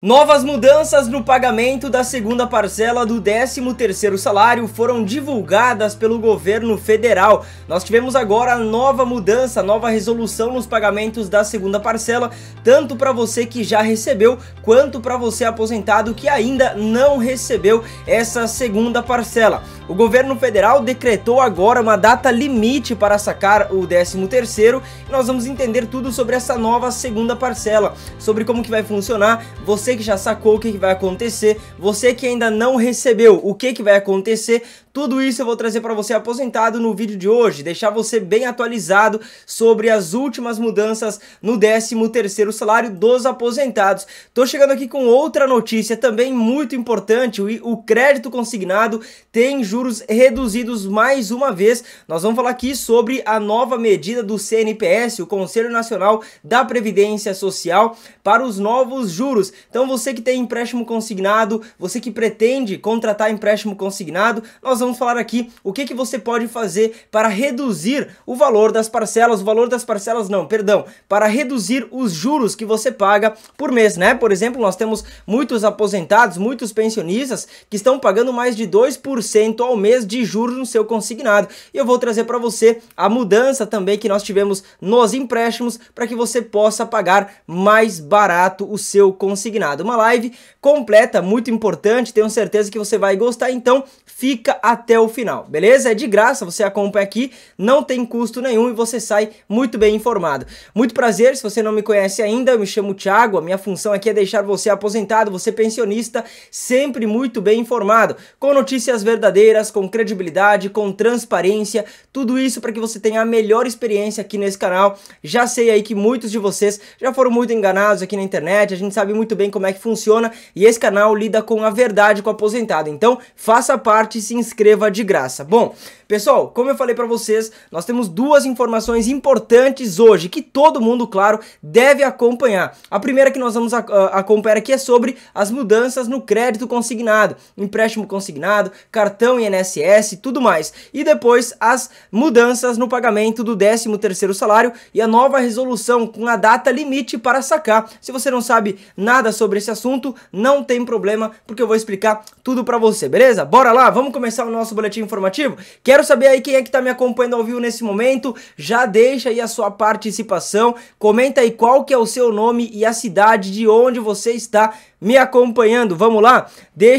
Novas mudanças no pagamento da segunda parcela do 13º salário foram divulgadas pelo governo federal. Nós tivemos agora nova mudança, nova resolução nos pagamentos da segunda parcela, tanto para você que já recebeu, quanto para você aposentado que ainda não recebeu essa segunda parcela. O governo federal decretou agora uma data limite para sacar o 13º e nós vamos entender tudo sobre essa nova segunda parcela, sobre como que vai funcionar, você você que já sacou o que, que vai acontecer, você que ainda não recebeu o que, que vai acontecer, tudo isso eu vou trazer para você aposentado no vídeo de hoje, deixar você bem atualizado sobre as últimas mudanças no 13º salário dos aposentados. Tô chegando aqui com outra notícia também muito importante, o crédito consignado tem juros reduzidos mais uma vez. Nós vamos falar aqui sobre a nova medida do CNPS, o Conselho Nacional da Previdência Social, para os novos juros. Então, então você que tem empréstimo consignado, você que pretende contratar empréstimo consignado, nós vamos falar aqui o que, que você pode fazer para reduzir o valor das parcelas, o valor das parcelas não, perdão, para reduzir os juros que você paga por mês, né? Por exemplo, nós temos muitos aposentados, muitos pensionistas que estão pagando mais de 2% ao mês de juros no seu consignado. E eu vou trazer para você a mudança também que nós tivemos nos empréstimos para que você possa pagar mais barato o seu consignado. Uma live completa, muito importante, tenho certeza que você vai gostar, então fica até o final, beleza? É de graça, você acompanha aqui, não tem custo nenhum e você sai muito bem informado. Muito prazer, se você não me conhece ainda, eu me chamo Thiago, a minha função aqui é deixar você aposentado, você pensionista, sempre muito bem informado, com notícias verdadeiras, com credibilidade, com transparência, tudo isso para que você tenha a melhor experiência aqui nesse canal. Já sei aí que muitos de vocês já foram muito enganados aqui na internet, a gente sabe muito bem como como é que funciona e esse canal lida com a verdade com o aposentado. Então, faça parte e se inscreva de graça. Bom, Pessoal, como eu falei para vocês, nós temos duas informações importantes hoje que todo mundo, claro, deve acompanhar. A primeira que nós vamos acompanhar aqui é sobre as mudanças no crédito consignado, empréstimo consignado, cartão INSS, tudo mais. E depois as mudanças no pagamento do 13º salário e a nova resolução com a data limite para sacar. Se você não sabe nada sobre esse assunto, não tem problema, porque eu vou explicar tudo para você, beleza? Bora lá, vamos começar o nosso boletim informativo. Quero Quero saber aí quem é que tá me acompanhando ao vivo nesse momento. Já deixa aí a sua participação. Comenta aí qual que é o seu nome e a cidade de onde você está me acompanhando. Vamos lá?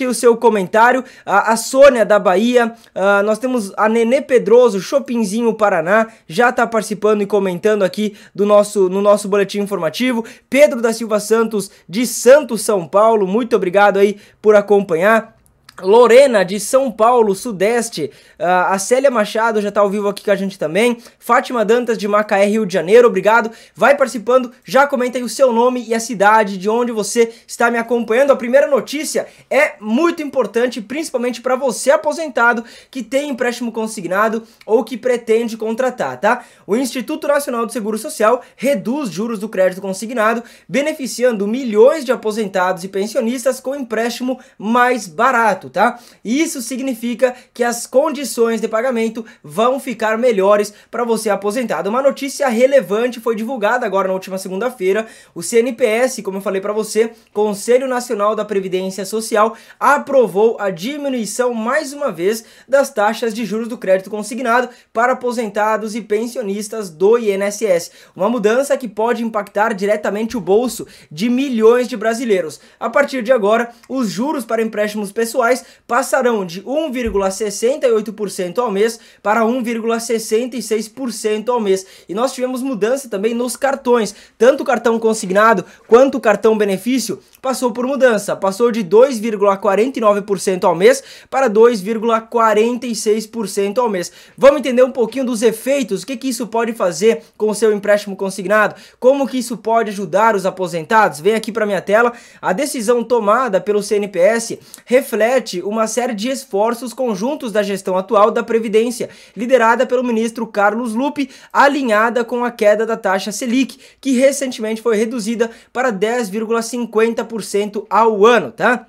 aí o seu comentário. A, a Sônia da Bahia, a, ah, nós temos a Nenê Pedroso, Chopinzinho Paraná, já está participando e comentando aqui do nosso, no nosso boletim informativo. Pedro da Silva Santos, de Santos, São Paulo, muito obrigado aí por acompanhar. Lorena, de São Paulo, Sudeste. Uh, a Célia Machado já está ao vivo aqui com a gente também. Fátima Dantas, de Macaé, Rio de Janeiro, obrigado. Vai participando, já comenta aí o seu nome e a cidade de onde você está me acompanhando. A primeira notícia é muito importante, principalmente para você aposentado que tem empréstimo consignado ou que pretende contratar, tá? O Instituto Nacional do Seguro Social reduz juros do crédito consignado, beneficiando milhões de aposentados e pensionistas com empréstimo mais barato tá? Isso significa que as condições de pagamento vão ficar melhores para você aposentado. Uma notícia relevante foi divulgada agora na última segunda-feira. O CNPS, como eu falei para você, Conselho Nacional da Previdência Social, aprovou a diminuição mais uma vez das taxas de juros do crédito consignado para aposentados e pensionistas do INSS. Uma mudança que pode impactar diretamente o bolso de milhões de brasileiros. A partir de agora, os juros para empréstimos pessoais passarão de 1,68% ao mês para 1,66% ao mês. E nós tivemos mudança também nos cartões. Tanto o cartão consignado quanto o cartão benefício passou por mudança. Passou de 2,49% ao mês para 2,46% ao mês. Vamos entender um pouquinho dos efeitos, o que, que isso pode fazer com o seu empréstimo consignado, como que isso pode ajudar os aposentados. Vem aqui para minha tela. A decisão tomada pelo CNPS reflete uma série de esforços conjuntos da gestão atual da Previdência, liderada pelo ministro Carlos Lupe, alinhada com a queda da taxa Selic, que recentemente foi reduzida para 10,50% ao ano, tá?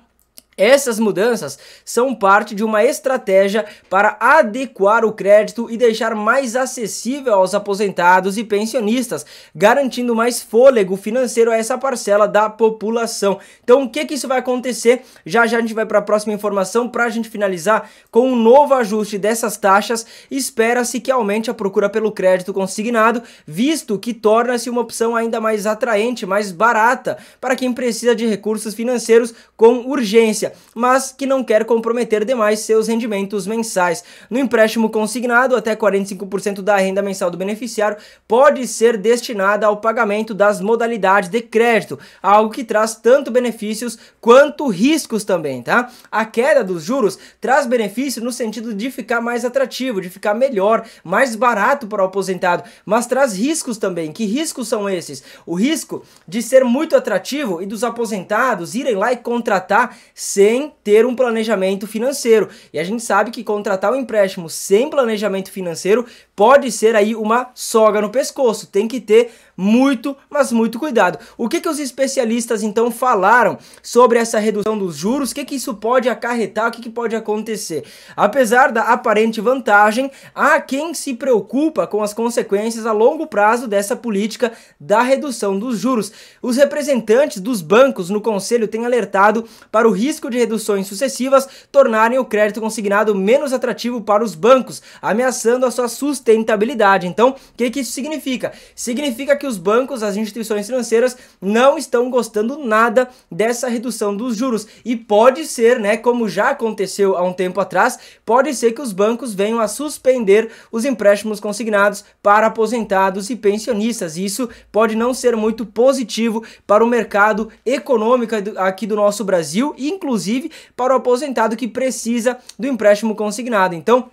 Essas mudanças são parte de uma estratégia para adequar o crédito e deixar mais acessível aos aposentados e pensionistas, garantindo mais fôlego financeiro a essa parcela da população. Então, o que, que isso vai acontecer? Já já a gente vai para a próxima informação para a gente finalizar com um novo ajuste dessas taxas. Espera-se que aumente a procura pelo crédito consignado, visto que torna-se uma opção ainda mais atraente, mais barata para quem precisa de recursos financeiros com urgência mas que não quer comprometer demais seus rendimentos mensais. No empréstimo consignado, até 45% da renda mensal do beneficiário pode ser destinada ao pagamento das modalidades de crédito, algo que traz tanto benefícios quanto riscos também, tá? A queda dos juros traz benefício no sentido de ficar mais atrativo, de ficar melhor, mais barato para o aposentado, mas traz riscos também. Que riscos são esses? O risco de ser muito atrativo e dos aposentados irem lá e contratar sem ter um planejamento financeiro. E a gente sabe que contratar um empréstimo sem planejamento financeiro pode ser aí uma soga no pescoço. Tem que ter muito, mas muito cuidado. O que, que os especialistas então falaram sobre essa redução dos juros? O que, que isso pode acarretar? O que, que pode acontecer? Apesar da aparente vantagem, há quem se preocupa com as consequências a longo prazo dessa política da redução dos juros. Os representantes dos bancos no conselho têm alertado para o risco de reduções sucessivas tornarem o crédito consignado menos atrativo para os bancos, ameaçando a sua sustentabilidade sustentabilidade. Então, o que, que isso significa? Significa que os bancos, as instituições financeiras, não estão gostando nada dessa redução dos juros. E pode ser, né, como já aconteceu há um tempo atrás, pode ser que os bancos venham a suspender os empréstimos consignados para aposentados e pensionistas. isso pode não ser muito positivo para o mercado econômico aqui do nosso Brasil, inclusive para o aposentado que precisa do empréstimo consignado. Então,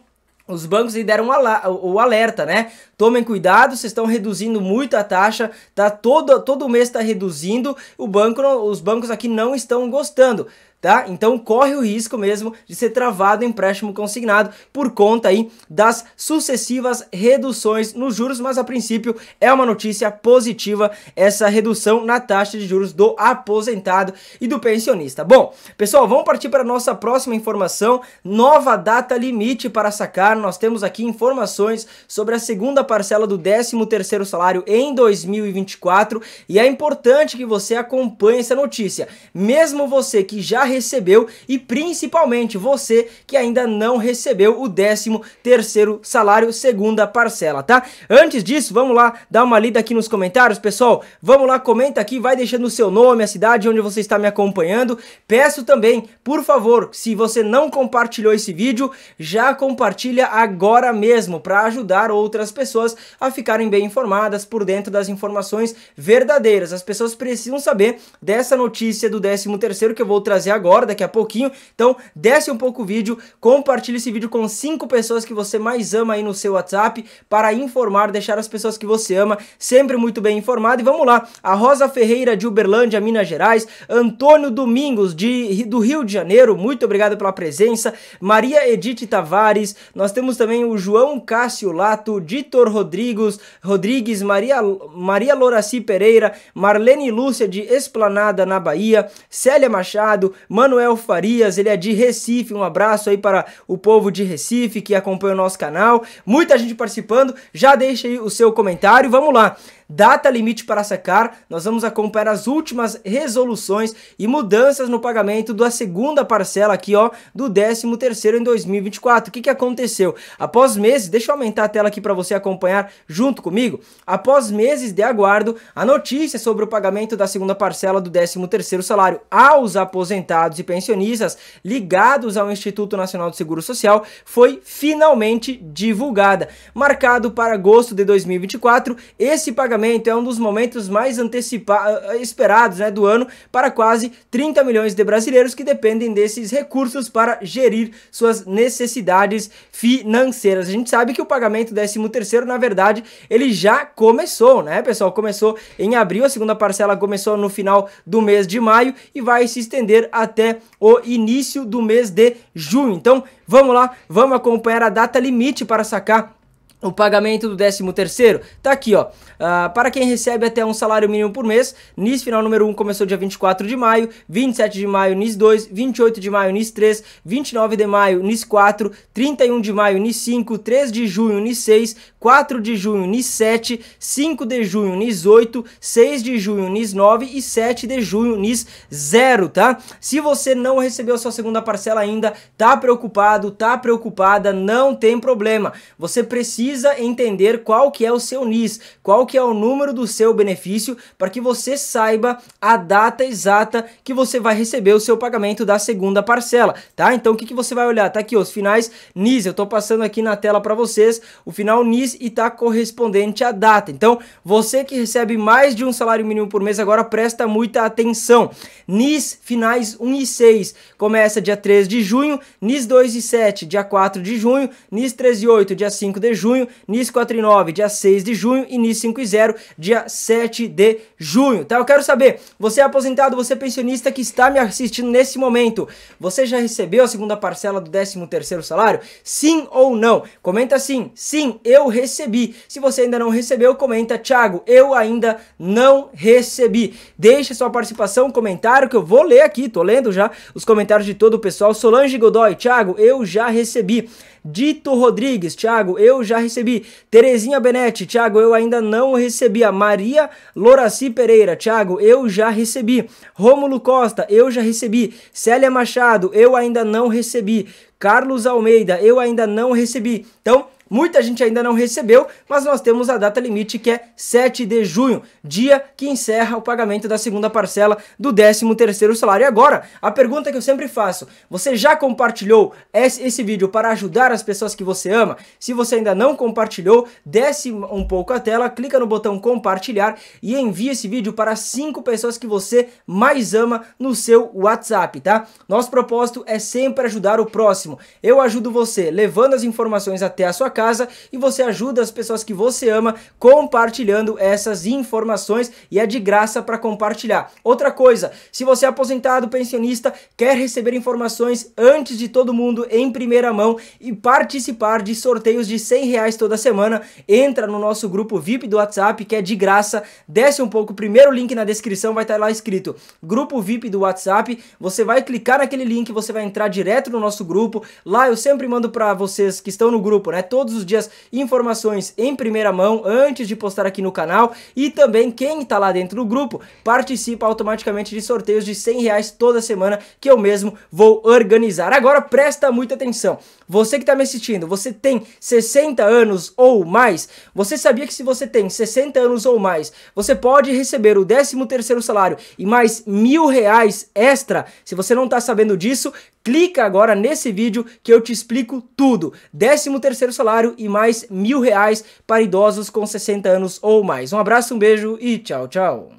os bancos lhe deram o alerta, né? Tomem cuidado, vocês estão reduzindo muito a taxa, tá todo, todo mês está reduzindo, o banco, os bancos aqui não estão gostando tá? Então corre o risco mesmo de ser travado empréstimo consignado por conta aí das sucessivas reduções nos juros, mas a princípio é uma notícia positiva essa redução na taxa de juros do aposentado e do pensionista. Bom, pessoal, vamos partir para a nossa próxima informação, nova data limite para sacar. Nós temos aqui informações sobre a segunda parcela do 13º salário em 2024 e é importante que você acompanhe essa notícia. Mesmo você que já recebeu e principalmente você que ainda não recebeu o 13 terceiro salário segunda parcela, tá? Antes disso, vamos lá dar uma lida aqui nos comentários, pessoal. Vamos lá, comenta aqui, vai deixando o seu nome, a cidade onde você está me acompanhando. Peço também, por favor, se você não compartilhou esse vídeo, já compartilha agora mesmo para ajudar outras pessoas a ficarem bem informadas por dentro das informações verdadeiras. As pessoas precisam saber dessa notícia do 13 terceiro que eu vou trazer agora agora, daqui a pouquinho. Então, desce um pouco o vídeo, compartilhe esse vídeo com cinco pessoas que você mais ama aí no seu WhatsApp para informar, deixar as pessoas que você ama sempre muito bem informado. E vamos lá, a Rosa Ferreira de Uberlândia, Minas Gerais, Antônio Domingos de, do Rio de Janeiro, muito obrigado pela presença, Maria Edith Tavares, nós temos também o João Cássio Lato, Ditor Rodrigues, Rodrigues Maria, Maria Loraci Pereira, Marlene Lúcia de Esplanada na Bahia, Célia Machado, Manuel Farias, ele é de Recife. Um abraço aí para o povo de Recife que acompanha o nosso canal. Muita gente participando. Já deixa aí o seu comentário. Vamos lá data limite para sacar, nós vamos acompanhar as últimas resoluções e mudanças no pagamento da segunda parcela aqui, ó, do 13º em 2024. O que, que aconteceu? Após meses, deixa eu aumentar a tela aqui para você acompanhar junto comigo. Após meses de aguardo, a notícia sobre o pagamento da segunda parcela do 13º salário aos aposentados e pensionistas ligados ao Instituto Nacional do Seguro Social foi finalmente divulgada. Marcado para agosto de 2024, esse pagamento pagamento é um dos momentos mais antecipados, ah, esperados né, do ano para quase 30 milhões de brasileiros que dependem desses recursos para gerir suas necessidades financeiras. A gente sabe que o pagamento 13 terceiro, na verdade, ele já começou, né, pessoal? Começou em abril, a segunda parcela começou no final do mês de maio e vai se estender até o início do mês de junho. Então, vamos lá, vamos acompanhar a data limite para sacar o pagamento do 13º tá aqui, ó. Uh, para quem recebe até um salário mínimo por mês, NIS final número 1 começou dia 24 de maio, 27 de maio NIS 2, 28 de maio NIS 3, 29 de maio NIS 4, 31 de maio NIS 5, 3 de junho NIS 6, 4 de junho NIS 7, 5 de junho NIS 8, 6 de junho NIS 9 e 7 de junho NIS 0, tá? Se você não recebeu a sua segunda parcela ainda, tá preocupado, tá preocupada, não tem problema. Você precisa precisa entender qual que é o seu NIS, qual que é o número do seu benefício, para que você saiba a data exata que você vai receber o seu pagamento da segunda parcela, tá? Então o que, que você vai olhar? Tá aqui os finais NIS, eu estou passando aqui na tela para vocês, o final NIS e tá correspondente à data. Então você que recebe mais de um salário mínimo por mês agora presta muita atenção. NIS finais 1 e 6 começa dia 3 de junho, NIS 2 e 7 dia 4 de junho, NIS 3 e 8 dia 5 de junho, junho, NIS 4 e 9, dia 6 de junho e NIS 5 e 0, dia 7 de junho, tá? Eu quero saber, você é aposentado, você é pensionista que está me assistindo nesse momento, você já recebeu a segunda parcela do 13º salário? Sim ou não? Comenta sim, sim, eu recebi. Se você ainda não recebeu, comenta, Thiago, eu ainda não recebi. Deixe sua participação, comentário que eu vou ler aqui, tô lendo já os comentários de todo o pessoal. Solange Godoy, Thiago, eu já recebi. Dito Rodrigues, Thiago, eu já recebi recebi. Terezinha Benete, Thiago, eu ainda não recebi. A Maria Loraci Pereira, Thiago, eu já recebi. Rômulo Costa, eu já recebi. Célia Machado, eu ainda não recebi. Carlos Almeida, eu ainda não recebi. Então, Muita gente ainda não recebeu, mas nós temos a data limite que é 7 de junho, dia que encerra o pagamento da segunda parcela do 13º salário. E agora, a pergunta que eu sempre faço, você já compartilhou esse vídeo para ajudar as pessoas que você ama? Se você ainda não compartilhou, desce um pouco a tela, clica no botão compartilhar e envia esse vídeo para cinco pessoas que você mais ama no seu WhatsApp, tá? Nosso propósito é sempre ajudar o próximo. Eu ajudo você levando as informações até a sua casa, casa e você ajuda as pessoas que você ama compartilhando essas informações e é de graça para compartilhar. Outra coisa, se você é aposentado, pensionista, quer receber informações antes de todo mundo em primeira mão e participar de sorteios de 100 reais toda semana, entra no nosso grupo VIP do WhatsApp que é de graça, desce um pouco, primeiro link na descrição vai estar tá lá escrito grupo VIP do WhatsApp, você vai clicar naquele link, você vai entrar direto no nosso grupo, lá eu sempre mando para vocês que estão no grupo, né, todo todos os dias informações em primeira mão antes de postar aqui no canal e também quem está lá dentro do grupo participa automaticamente de sorteios de 100 reais toda semana que eu mesmo vou organizar. Agora presta muita atenção, você que está me assistindo, você tem 60 anos ou mais, você sabia que se você tem 60 anos ou mais, você pode receber o 13º salário e mais mil reais extra? Se você não está sabendo disso, clica agora nesse vídeo que eu te explico tudo. 13º salário e mais mil reais para idosos com 60 anos ou mais. Um abraço, um beijo e tchau, tchau.